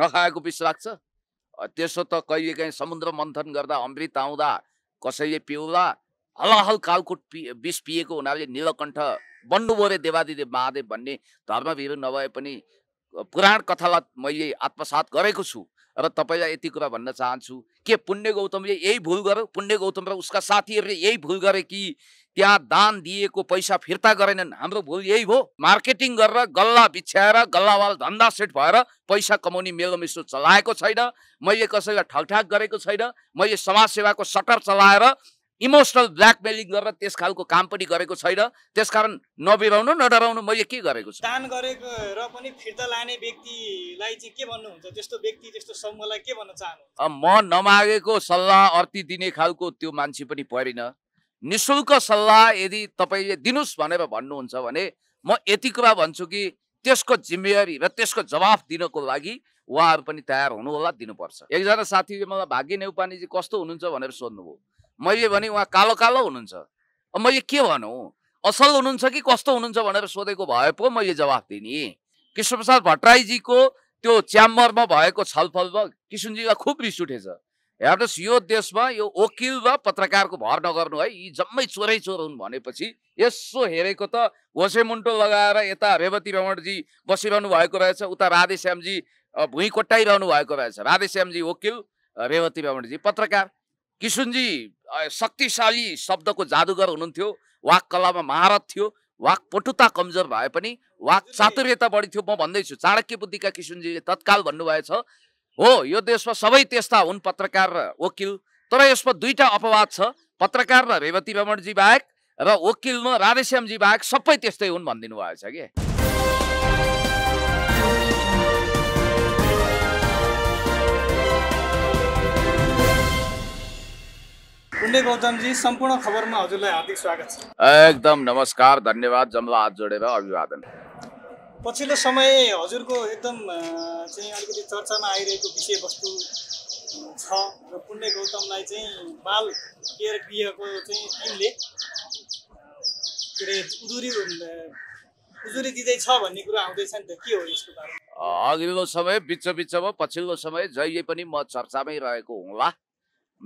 नखाएको विष लाग्छ त्यसो त कहिलेकाहीँ समुद्र मन्थन गर्दा अमृत आउँदा कसैले पिउँदा हलाहल कालकुट पि विष पिएको हुनाले निलकण्ठ बन्नुभयो रे देवादिदेव महादेव भन्ने धर्मवीर नभए पनि पुराण कथालाई मैले आत्मसात गरेको छु र तपाईँलाई यति कुरा भन्न चाहन्छु के पुण्य गौतमले यही भुल गर्यो पुण्य गौतम र उसका साथीहरूले यही भुल गरे कि त्यहाँ दान दिएको पैसा फिर्ता गरेनन् हाम्रो भुल यही हो मार्केटिङ गरेर गल्ला बिछ्याएर गल्लावाल धन्दा सेट भएर पैसा कमाउने मेलोमिसो चलाएको छैन मैले कसैलाई ठगठाक गरेको छैन मैले समाजसेवाको सटर चलाएर इमोसनल ब्ल्याकमेलिङ गरेर त्यस खालको काम पनि गरेको छैन त्यसकारण नबिराउनु नडराउनु मैले के गरेको छु दान गरेको र पनि फिर्ता लाने व्यक्तिलाई चाहिँ के भन्नुहुन्छ त्यस्तो व्यक्ति त्यस्तो समूहलाई के भन्न चाहनु म नमागेको सल्लाह अर्ती दिने खालको त्यो मान्छे पनि परिन निशुल्क सल्लाह यदि तपाईँले दिनुहोस् भनेर भन्नुहुन्छ भने म यति कुरा भन्छु कि त्यसको जिम्मेवारी र त्यसको जवाफ दिनको लागि उहाँहरू पनि तयार हुनु होला दिनुपर्छ एकजना साथीले मलाई भाग्य नेउपानीजी कस्तो हुनुहुन्छ भनेर सोध्नुभयो मैले भने उहाँ कालो कालो हुनुहुन्छ मैले के भनौँ असल हुनुहुन्छ कि कस्तो हुनुहुन्छ भनेर सोधेको भए पो मैले जवाफ दिने कृष्णप्रसाद भट्टराईजीको त्यो च्याम्बरमा भएको छलफलमा किशुनजीलाई खुब रिस उठेछ हेर्नुहोस् यो देशमा यो वकिल र पत्रकारको भर नगर्नु है यी जम्मै चोरै चोर हुन् भनेपछि यसो हेरेको त मुन्टो लगाएर यता रेवती रमणजी बसिरहनु भएको रहेछ उता राधेश्यामजी भुइँ कोट्याइरहनु भएको रहेछ राधे राधेश्यामजी वकिल रेवती रमणजी पत्रकार किसुनजी शक्तिशाली शब्दको जादुगर हुनुहुन्थ्यो वाक कलामा महारत थियो वाक पटुता कमजोर भए पनि वाक चातुर्यता बढी थियो म भन्दैछु चाणक्य बुद्धिका किसुनजीले तत्काल भन्नुभएछ हो यो देशमा सबै त्यस्ता हुन् पत्रकार र वकिल तर यसमा दुईवटा अपवाद छ पत्रकार र रेवती रमणजी बाहेक र वकिलमा राधेश्यामजी बाहेक सबै त्यस्तै हुन् भनिदिनु भएछ कि सम्पूर्ण खबरमा हजुरलाई हार्दिक स्वागत छ एकदम नमस्कार धन्यवाद जम्ला हात जोडेर अभिवादन पछिल्लो समय हजुरको एकदम चाहिँ अलिकति चर्चामा आइरहेको विषयवस्तु छ र पुण्य गौतमलाई चाहिँ बाल केयर गृहको चाहिँ टिमले के अरे उजुरी उजुरी दिँदैछ भन्ने कुरो आउँदैछ नि त के हो यसको बारेमा अघिल्लो समय बिच बिचमा पछिल्लो समय जहिले पनि म चर्चामै रहेको होला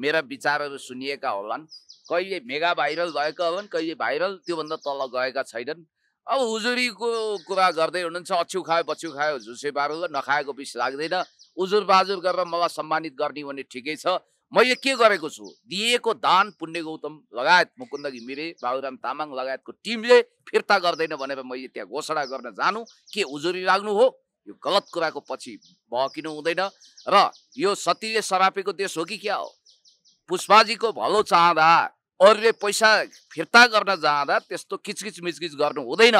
मेरा विचारहरू सुनिएका होलान् कहिले मेगा भाइरल भएका होलान् कहिले भाइरल त्योभन्दा तल गएका छैनन् अब उजुरीको कुरा गर्दै हुनुहुन्छ अछ्यु खायो पछ्यु खायो झुसे पारो नखाएको विष लाग्दैन उजुर बाजुर गरेर मलाई सम्मानित गर्ने भने ठिकै छ मैले के गरेको छु दिएको दान पुण्य गौतम लगायत मुकुन्द घिमिरे बाबुराम तामाङ लगायतको टिमले फिर्ता गर्दैन भनेर मैले त्यहाँ घोषणा गर्न जानु के उजुरी लाग्नु हो यो गलत कुराको पछि भकिनु हुँदैन र यो सतीले सरापेको देश हो कि क्या हो पुष्पाजीको भलो चाहँदा अरूले पैसा फिर्ता गर्न जाँदा त्यस्तो किचकिच मिचकिच गर्नु हुँदैन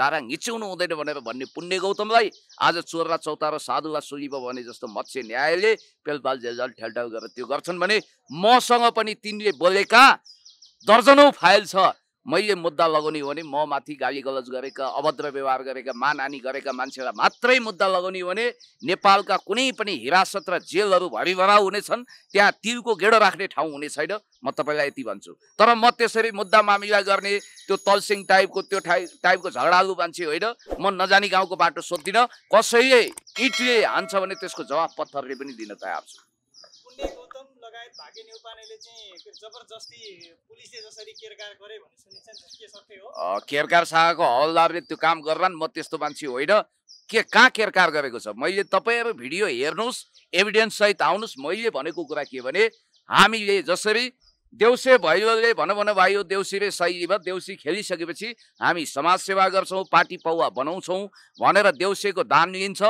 धारा घिच्याउनु हुँदैन भनेर भन्ने पुण्य गौतमलाई आज चोरला चौतारा साधुला सुगिबो भने जस्तो मत्स्य न्यायले पेलपाल जेलजाल ठेलठाल गरेर त्यो गर्छन् भने मसँग पनि तिनले बोलेका दर्जनौ फाइल छ मैले मुद्दा लगाउने हो भने म माथि गाली गलज गरेका अभद्र व्यवहार गरेका मानहानी गरेका मान्छेलाई मात्रै मुद्दा लगाउने हो भने नेपालका कुनै पनि हिरासत र जेलहरू भरिभराउ हुनेछन् त्यहाँ तिउको गेडो राख्ने ठाउँ हुने छैन म तपाईँलाई यति भन्छु तर म त्यसरी मुद्दा मामिला गर्ने त्यो तलसिङ टाइपको त्यो टाइपको झगडालु मान्छे होइन म नजाने गाउँको बाटो सोध्दिनँ कसैले इटले हान्छ भने त्यसको जवाब पत्थरले पनि दिन तयार छु लगायत भाग्य न्युपानेले चाहिँ जबरजस्ती पुलिसले जसरी केरकार गरे भन्ने सुनिन्छ नि के सत्य हो केरकार शाहको हवलदारले त्यो काम गर्लान् म त्यस्तो मान्छे होइन के कहाँ केरकार गरेको छ मैले तपाईँहरू भिडियो हेर्नुहोस् एभिडेन्ससहित आउनुहोस् मैले भनेको कुरा के भने हामीले जसरी देउसे भैलोले भन भन भाइयो देउसी रे शैलीमा देउसी खेलिसकेपछि हामी समाजसेवा गर्छौँ पार्टी पौवा बनाउँछौँ भनेर देउसेको दान लिन्छ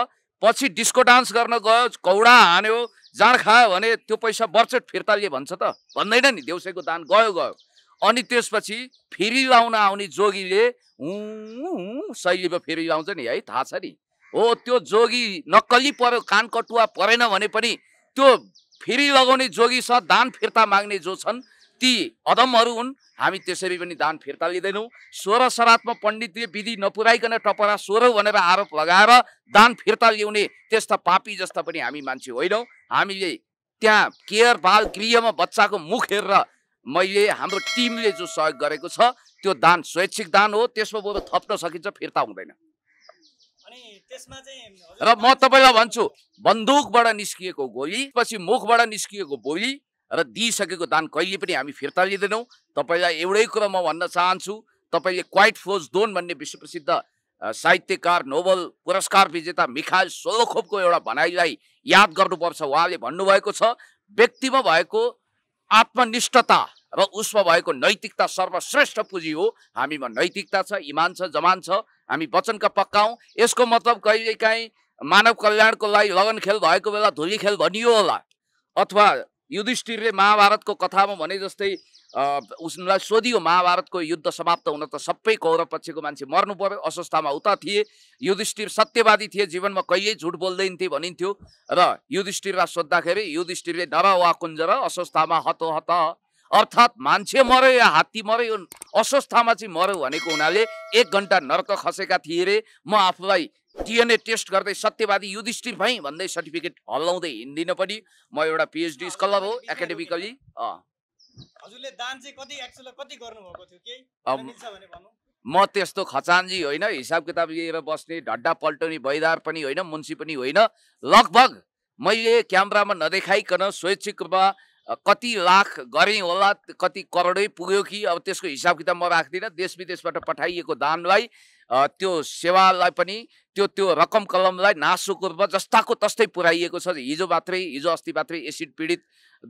पछि डिस्को डान्स गर्न गयो कौडा हान्यो जाँड खायो भने त्यो पैसा बर्चेट लिए भन्छ त भन्दैन नि देउसेको दान गयो गयो अनि त्यसपछि फेरि लाउन आउने जोगीले शैलीमा फेरि लाउँछ नि है थाहा छ नि हो त्यो जोगी नक्कली पऱ्यो कान कटुवा परेन भने पनि त्यो फेरि लगाउने जोगीसँग दान फिर्ता माग्ने जो छन् ती अदमहरू हुन् हामी त्यसरी पनि दान फिर्ता लिँदैनौँ स्वर सरात्मा पण्डितले विधि नपुराइकन टपरा स्वर भनेर आरोप लगाएर दान फिर्ता ल्याउने त्यस्ता पापी जस्ता पनि हामी मान्छे होइनौँ हामीले त्यहाँ केयर बाल गृहमा बच्चाको मुख हेरेर मैले हाम्रो टिमले जो सहयोग गरेको छ त्यो दान स्वैच्छिक दान हो त्यसमा बरु थप्न सकिन्छ फिर्ता हुँदैन र म तपाईँलाई भन्छु बन्दुकबाट निस्किएको गोली पछि मुखबाट निस्किएको बोली र दिइसकेको दान कहिले पनि हामी फिर्ता लिँदैनौँ तपाईँलाई एउटै कुरा म भन्न चाहन्छु तपाईँले क्वाइट फोज दोन भन्ने विश्वप्रसिद्ध साहित्यकार नोबल पुरस्कार विजेता मिखाल सोलोखोपको एउटा भनाइलाई याद गर्नुपर्छ उहाँले भन्नुभएको छ व्यक्तिमा भएको आत्मनिष्ठता र उसमा भएको नैतिकता सर्वश्रेष्ठ पुँजी हो हामीमा नैतिकता छ इमान छ जमान छ हामी वचनका पक्का हौँ यसको मतलब कहिलेकाहीँ मानव कल्याणको लागि लगन खेल भएको बेला धुली खेल भनियो होला अथवा युधिष्ठिरले महाभारतको कथामा भने जस्तै उसलाई सोधियो महाभारतको युद्ध समाप्त हुन त सबै कौरव पक्षको मान्छे मर्नु पर्यो अस्वस्थामा उता थिए युधिष्ठिर सत्यवादी थिए जीवनमा कहिल्यै झुट बोल्दैन थिए भनिन्थ्यो र युधिष्ठिरलाई सोद्धाखेरि युधिष्ठिरले डर वा कुञ्ज र अस्वस्थामा हतो हत अर्थात् मान्छे मर्यो या हात्ती मर्यो अस्वस्थामा चाहिँ मर्यो भनेको हुनाले एक घन्टा नर्क खसेका थिए रे म आफूलाई डिएनए टेस्ट गर्दै सत्यवादी युधिष्ठिर भएँ भन्दै सर्टिफिकेट हल्लाउँदै हिँड्दिनँ पनि म एउटा पिएचडी स्कलर हो एकाडेमिकली म त्यस्तो खचानजी होइन हिसाब किताब लिएर बस्ने ढड्डा पल्टाउने बैदार पनि होइन मुन्सी पनि होइन लगभग मैले क्यामरामा नदेखाइकन स्वैच्छिक रूपमा कति लाख गरेँ होला कति करोडै पुग्यो कि अब त्यसको हिसाब किताब म राख्दिनँ देश विदेशबाट पठाइएको दानलाई त्यो सेवालाई पनि त्यो त्यो रकम कलमलाई रूपमा जस्ताको तस्तै पुऱ्याइएको छ हिजो मात्रै हिजो अस्ति मात्रै एसिड पीडित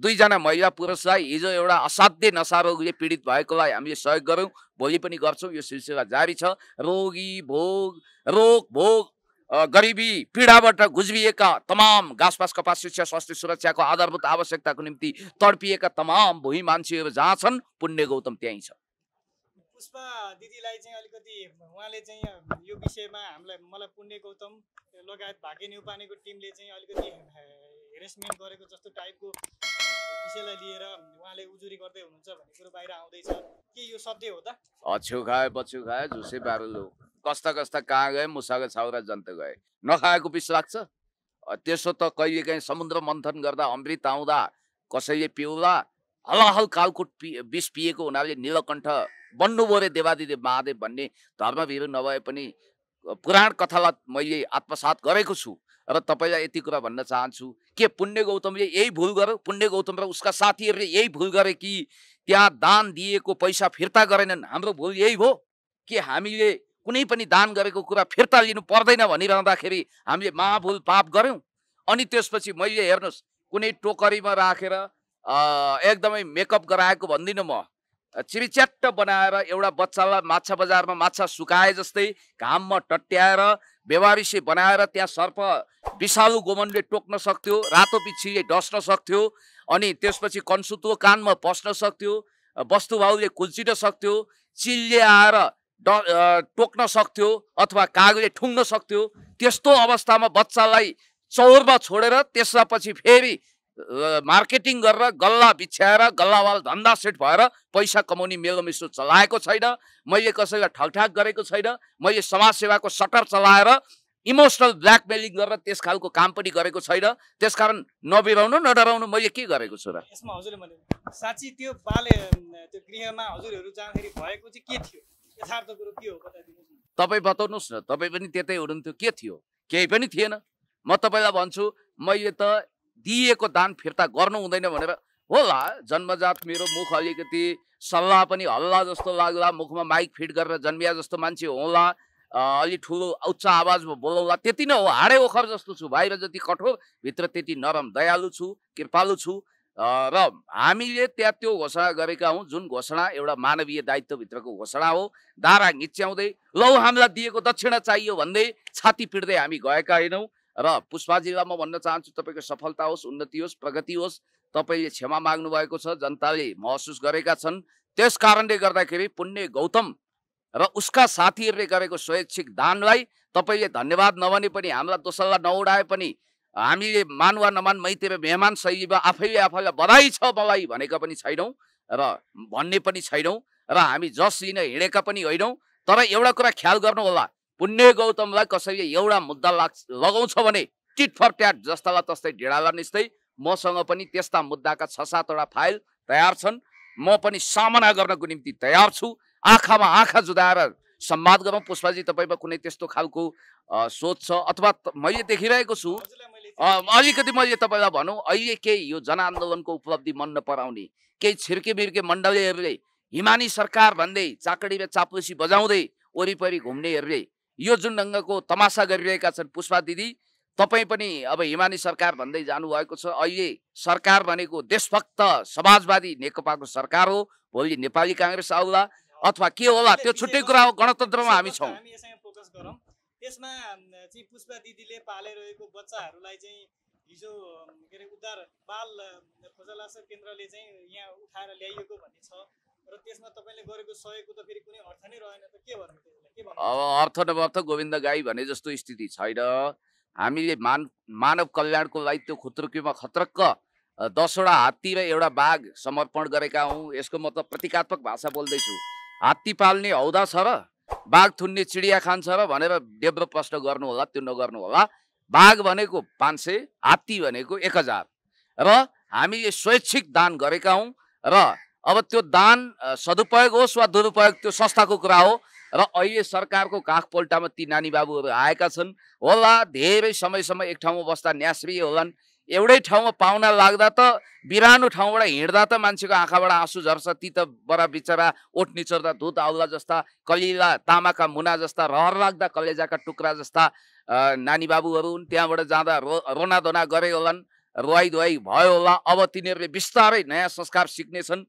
दुईजना महिला पुरुषलाई हिजो एउटा असाध्य नसा रोगले पीडित भएकोलाई हामीले सहयोग गऱ्यौँ भोलि पनि गर्छौँ यो सिलसिला जारी छ रोगी भोग रोग भोग गरिबी पीडाबाट गुज्रिएका तमाम घाँसपास कपास शिक्षा स्वास्थ्य सुरक्षाको आधारभूत आवश्यकताको निम्ति तडपिएका तमाम भुइँ मान्छेहरू जहाँ छन् पुण्य गौतम त्यहीँ छ पुष्पा दिदीलाई चाहिँ अलिकति उहाँले चाहिँ यो विषयमा हामीलाई मलाई पुण्य गौतम लगायत भाग्य न्युपानेको टिमले चाहिँ अलिकति हेरेसमेन्ट गरेको जस्तो टाइपको विषयलाई लिएर उहाँले उजुरी गर्दै हुनुहुन्छ भन्ने कुरो बाहिर आउँदैछ के यो सत्य हो त हछु खायो पछु खायो झुसे बारुलो कस्ता कस्ता कहाँ गए मुसाको छाउरा जन्त गए नखाएको पिस लाग्छ त्यसो त कहिलेकाहीँ समुद्र मन्थन गर्दा अमृत आउँदा कसैले पिउँदा हलाहल कालकुट पि विष पिएको हुनाले निलकण्ठ बन्नुभयो रे देवादिदेव महादेव भन्ने धर्मवीर नभए पनि पुराण कथालाई मैले आत्मसात गरेको छु र तपाईँलाई यति कुरा भन्न चाहन्छु के पुण्य गौतमले यही भुल गर्यो पुण्य गौतम र उसका साथीहरूले यही भुल गरे कि त्यहाँ दान दिएको पैसा फिर्ता गरेनन् हाम्रो भुल यही हो कि हामीले कुनै पनि दान गरेको कुरा फिर्ता लिनु पर्दैन भनिरहँदाखेरि हामीले महाभुल पाप गऱ्यौँ अनि त्यसपछि मैले हेर्नुहोस् कुनै टोकरीमा राखेर एकदमै मेकअप गराएको भन्दिनँ म चिरिच्याट्ट बनाएर एउटा बच्चालाई माछा बजारमा माछा सुकाए जस्तै घाममा टट्याएर बेवारिसी बनाएर त्यहाँ सर्प विषालु गोमनले टोक्न सक्थ्यो रातो पछि डस्न सक्थ्यो अनि त्यसपछि कन्सुत्व कानमा पस्न सक्थ्यो वस्तुभाउले कुल्चिन सक्थ्यो चिल्ले आएर ड टोक्न सक्थ्यो अथवा कागले ठुङ्न सक्थ्यो त्यस्तो अवस्थामा बच्चालाई चौरमा छोडेर त्यसलाई पछि फेरि मार्केटिङ गरेर गल्ला बिछ्याएर गल्लावाल धन्दा सेट भएर पैसा कमाउने मेलो मिसो चलाएको छैन मैले कसैलाई ठगठाक गरेको छैन मैले समाजसेवाको सटर चलाएर इमोसनल ब्ल्याकमेलिङ गरेर त्यस खालको काम पनि गरेको छैन त्यसकारण नबिराउनु नडराउनु मैले के गरेको छु र यसमा हजुरले मैले साँच्ची त्यो बाले त्यो गृहमा हजुरहरू जाँदाखेरि भएको चाहिँ के थियो यथार्थ कुरो के हो तपाईँ बताउनुहोस् न तपाईँ पनि त्यतै हुनुहुन्थ्यो के थियो केही पनि थिएन म तपाईँलाई भन्छु मैले त दिएको दान फिर्ता गर्नु हुँदैन भनेर होला जन्मजात मेरो मुख अलिकति सल्लाह पनि हल्ला जस्तो लाग्ला मुखमा माइक फिट गरेर जन्मिया जस्तो मान्छे होला अलि ठुलो उच्च आवाजमा बोलाउला त्यति नै हो हाडे ओखर जस्तो छु बाहिर जति कठोर भित्र त्यति नरम दयालु छु कृपालु छु र हामीले त्यहाँ त्यो घोषणा गरेका हौँ जुन घोषणा एउटा मानवीय दायित्वभित्रको घोषणा हो दारा घिच्याउँदै लौ हामीलाई दिएको दक्षिणा चाहियो भन्दै छाती पिट्दै हामी गएका होइनौँ र पुष्पाजीलाई म भन्न चाहन्छु तपाईँको सफलता होस् उन्नति होस् प्रगति होस् तपाईँले क्षमा माग्नु भएको छ जनताले महसुस गरेका छन् त्यस कारणले गर्दाखेरि पुण्य गौतम र उसका साथीहरूले गरेको स्वैच्छिक दानलाई तपाईँले धन्यवाद नभने पनि हाम्रा दोसरलाई नउडाए पनि हामीले मान वा नमान मैतेर मेहमान शैलीमा आफैले आफैलाई बधाई छ मलाई भनेका पनि छैनौँ र भन्ने पनि छैनौँ र हामी जस लिन हिँडेका पनि होइनौँ तर एउटा कुरा ख्याल गर्नुहोला पुण्य गौतमलाई कसैले एउटा मुद्दा लाग्छ लगाउँछ भने फर ट्याट जस्तालाई तस्तै ढिँडाला निस्तै मसँग पनि त्यस्ता मुद्दाका छ सातवटा फाइल तयार छन् म पनि सामना गर्नको निम्ति तयार छु आँखामा आँखा जुदाएर सम्वाद गरौँ पुष्पाजी तपाईँमा कुनै त्यस्तो खालको सोच छ अथवा मैले देखिरहेको छु अलिकति मैले तपाईँलाई भनौँ अहिले केही यो जनआन्दोलनको उपलब्धि मन नपराउने केही छिर्के मिर्के मण्डलीहरूले हिमानी सरकार भन्दै चाकडीमा चापुसी बजाउँदै वरिपरि घुम्नेहरूले यो जुन ढङ्गको तमासा गरिरहेका छन् पुष्पा दिदी तपाईँ पनि अब हिमानी सरकार भन्दै जानुभएको छ अहिले सरकार भनेको देशभक्त समाजवादी नेकपाको सरकार हो भोलि नेपाली काङ्ग्रेस आउला अथवा के होला त्यो छुट्टै कुरा हो गणतन्त्रमा हामी छौँ त्यसमा चाहिँ पुष्पा दिदीले पालिरहेको बच्चाहरूलाई चाहिँ हिजो के अरे उद्धार बाल खोजलास केन्द्रले चाहिँ यहाँ उठाएर ल्याइएको भन्ने छ र अर्थ नै अब अर्थ गोविन्द गाई भने जस्तो स्थिति छैन हामीले मान मानव कल्याणको लागि त्यो खुत्रुकीमा खत्रक्क दसवटा हात्ती र एउटा बाघ समर्पण गरेका हौँ यसको म त प्रतीकात्मक भाषा बोल्दैछु हात्ती पाल्ने हौदा छ र बाघ थुन्ने चिडिया खान्छ र भनेर देव्र प्रश्न गर्नु होला त्यो नगर्नु होला बाघ भनेको पाँच सय हात्ती भनेको एक हजार र हामीले स्वैच्छिक दान गरेका हौँ र अब त्यो दान सदुपयोग होस् वा दुरुपयोग त्यो संस्थाको कुरा हो र अहिले सरकारको पोल्टामा ती नानी बाबुहरू आएका छन् होला धेरै समयसम्म एक ठाउँमा बस्दा न्यास्री होलान् एउटै ठाउँमा पाहुना लाग्दा त बिरानो ठाउँबाट हिँड्दा त मान्छेको आँखाबाट आँसु झर्छ ती त बडा बिचरा ओठ निचोर्दा धुत आउला जस्ता कलिला तामाका मुना जस्ता रहर लाग्दा कलेजाका टुक्रा जस्ता नानी बाबुहरू हुन् त्यहाँबाट जाँदा रो रोनाधोना गरे होलान् रुवाई धुवाई भयो होला अब तिनीहरूले बिस्तारै नयाँ संस्कार सिक्नेछन्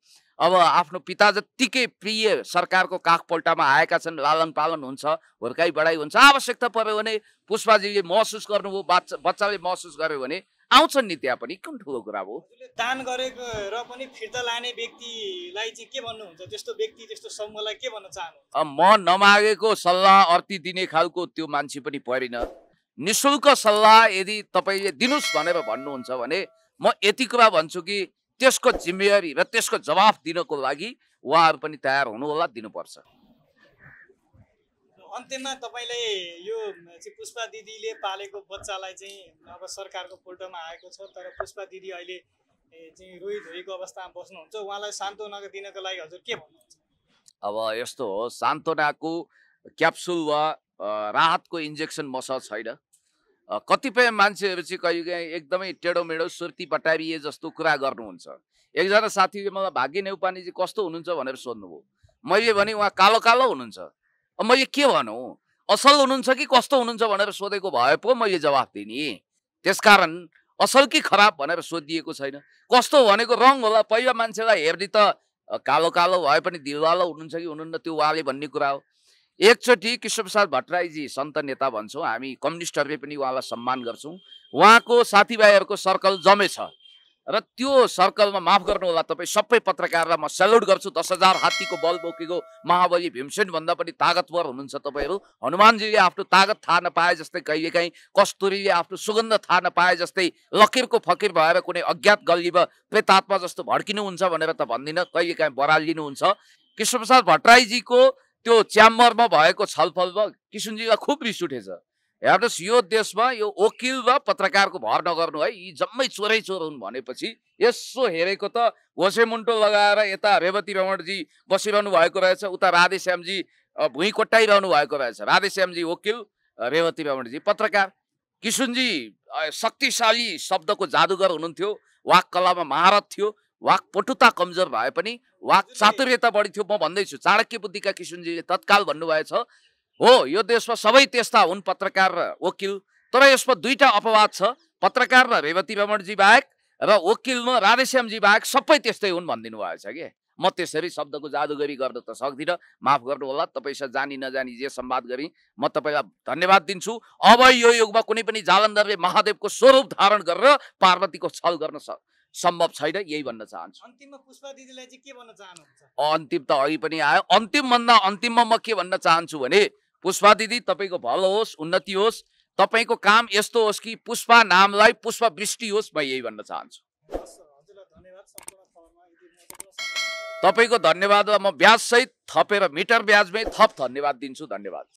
अब आफ्नो पिता जत्तिकै प्रिय सरकारको काखपल्टामा आएका छन् लालन पालन हुन्छ हुर्काइ बढाइ हुन्छ आवश्यकता पर्यो भने पुष्पाजीले महसुस गर्नुभयो बच्चा बच्चाले महसुस गर्यो भने आउँछन् नि त्यहाँ पनि कुन ठुलो कुरा हो दान गरेको र पनि फिर्ता लाने व्यक्तिलाई चाहिँ के भन्नुहुन्छ त्यस्तो व्यक्ति त्यस्तो समूहलाई के भन्न चाहनुहुन्छ म नमागेको सल्लाह अर्ती दिने खालको त्यो मान्छे पनि परिन निशुल्क सल्लाह यदि तपाईँले दिनुहोस् भनेर भन्नुहुन्छ भने म यति कुरा भन्छु कि त्यसको जिम्मेवारी र त्यसको जवाफ दिनको लागि उहाँहरू पनि तयार हुनुहोला दिनुपर्छ अन्त्यमा तपाईँले यो पुष्पा दिदीले पालेको बच्चालाई चाहिँ अब सरकारको पोल्टोमा आएको छ तर पुष्पा दिदी अहिले चाहिँ रोइ धोइको अवस्थामा बस्नुहुन्छ उहाँलाई सान्त्वना दिनको लागि हजुर के भन्नुहुन्छ अब यस्तो हो सान्त्वनाको क्याप्सुल वा राहतको इन्जेक्सन मसँग छैन कतिपय मान्छेहरू चाहिँ कहिलेकाहीँ एकदमै टेढो मेढो सुर्ती पटारिए जस्तो कुरा गर्नुहुन्छ एकजना साथीले मलाई भाग्य नेउपानेजी कस्तो हुनुहुन्छ भनेर सोध्नुभयो मैले भने उहाँ कालो कालो हुनुहुन्छ मैले के भनौँ असल हुनुहुन्छ कि कस्तो हुनुहुन्छ भनेर सोधेको भए पो मैले जवाफ दिएँ त्यसकारण असल कि खराब भनेर सोधिएको छैन कस्तो भनेको रङ होला पहिला मान्छेलाई हेर्ने त कालो कालो भए पनि दिलवालो हुनुहुन्छ कि हुनुहुन्न त्यो उहाँले भन्ने कुरा हो एकचोटि कृष्णप्रसाद भट्टराईजी सन्त नेता भन्छौँ हामी कम्युनिस्टहरूले पनि उहाँलाई सम्मान गर्छौँ उहाँको साथीभाइहरूको सर्कल जमेछ र त्यो सर्कलमा माफ गर्नुहोला तपाईँ सबै पत्रकारलाई म सेल्युट गर्छु दस हजार हात्तीको बल बोकेको महाबली भीमसेनभन्दा पनि तागतवर हुनुहुन्छ तपाईँहरू हनुमानजीले आफ्नो तागत थाहा नपाए जस्तै कहिलेकाहीँ कस्तुरीले आफ्नो सुगन्ध थाहा नपाए जस्तै लकिरको फकिर भएर कुनै अज्ञात गल्लीमा प्रेतात्मा जस्तो भड्किनुहुन्छ भनेर त भन्दिनँ कहिलेकाहीँ लिनुहुन्छ कृष्णप्रसाद भट्टराईजीको त्यो च्याम्बरमा भएको छलफलमा किसुनजीलाई खुब रिस उठेछ हेर्नुहोस् यो देशमा यो वकिल र पत्रकारको भर नगर्नु है यी जम्मै चोरै चोर हुन् भनेपछि यसो हेरेको त घोसे मुन्टो लगाएर यता रेवती रमणजी बसिरहनु भएको रहेछ उता राधे राधेश्यामजी भुइँ कोट्याइरहनु भएको रहेछ राधे राधेश्यामजी वकिल रेवती रमणजी पत्रकार किसुनजी शक्तिशाली शब्दको जादुगर हुनुहुन्थ्यो वाक कलामा महारत थियो वाक पटुता कमजोर भए पनि वाक चातुर्यता बढी थियो म भन्दैछु चाणक्य बुद्धिका किशुनजीले तत्काल भन्नुभएछ हो यो देशमा सबै त्यस्ता हुन् पत्रकार र वकिल तर यसमा दुईवटा अपवाद छ पत्रकार र रेवती रमणजी बाहेक र वकिलमा राधेश्यामजी बाहेक सबै त्यस्तै हुन् भनिदिनु भएछ कि म त्यसरी शब्दको जादुगरी गर्न त सक्दिनँ माफ गर्नु होला तपाईँसँग जानी नजानी जे सम्वाद गरेँ म तपाईँलाई धन्यवाद दिन्छु अब यो युगमा कुनै पनि जालन्धरले महादेवको स्वरूप धारण गरेर पार्वतीको छल गर्न सक् सम्भव छैन यही भन्न चाहन्छु अन्तिम त अघि पनि आयो अन्तिमभन्दा अन्तिममा म के भन्न चाहन्छु भने पुष्पा दिदी तपाईँको भल होस् उन्नति होस् तपाईँको काम यस्तो होस् कि पुष्पा नामलाई पुष्पा वृष्टि होस् म यही भन्न चाहन्छु तपाईँको धन्यवादलाई म ब्याजसहित थपेर मिटर ब्याजमै थप धन्यवाद दिन्छु धन्यवाद